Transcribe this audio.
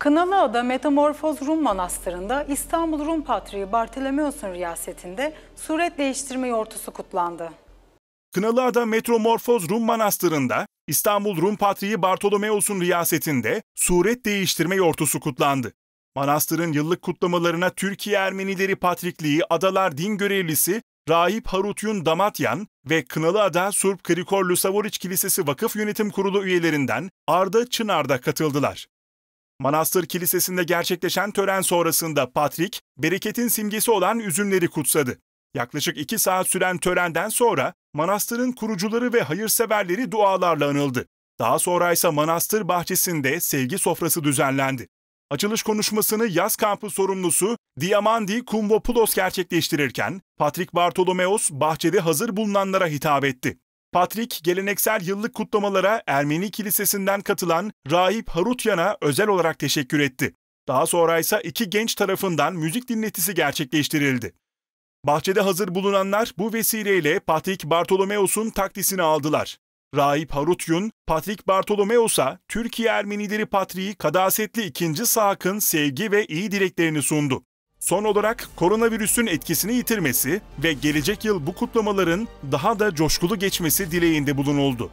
Kınalıada Metamorfoz Rum Manastırı'nda İstanbul Rum Patriği Bartolomeos'un riyasetinde suret değiştirme yortusu kutlandı. Kınalıada Metamorfoz Rum Manastırı'nda İstanbul Rum Patriği Bartolomeos'un riyasetinde suret değiştirme yortusu kutlandı. Manastırın yıllık kutlamalarına Türkiye Ermenileri Patrikliği Adalar Din Görevlisi Rahip Harutyun Damatyan ve Kınalıada Surp Krikorlu Savoriç Kilisesi Vakıf Yönetim Kurulu üyelerinden Arda Çınar'da katıldılar. Manastır Kilisesi'nde gerçekleşen tören sonrasında Patrik, bereketin simgesi olan üzümleri kutsadı. Yaklaşık iki saat süren törenden sonra manastırın kurucuları ve hayırseverleri dualarla anıldı. Daha sonra ise manastır bahçesinde sevgi sofrası düzenlendi. Açılış konuşmasını yaz kampı sorumlusu Diamandi Kumbopulos gerçekleştirirken, Patrik Bartolomeos bahçede hazır bulunanlara hitap etti. Patrik, geleneksel yıllık kutlamalara Ermeni Kilisesi'nden katılan Rahip Harutyan'a özel olarak teşekkür etti. Daha sonra ise iki genç tarafından müzik dinletisi gerçekleştirildi. Bahçede hazır bulunanlar bu vesileyle Patrik Bartolomeos'un takdisini aldılar. Rahip Harutyun, Patrik Bartolomeos'a Türkiye Ermenileri Patriği Kadasetli II. Sahak'ın sevgi ve iyi dileklerini sundu. Son olarak koronavirüsün etkisini yitirmesi ve gelecek yıl bu kutlamaların daha da coşkulu geçmesi dileğinde bulunuldu.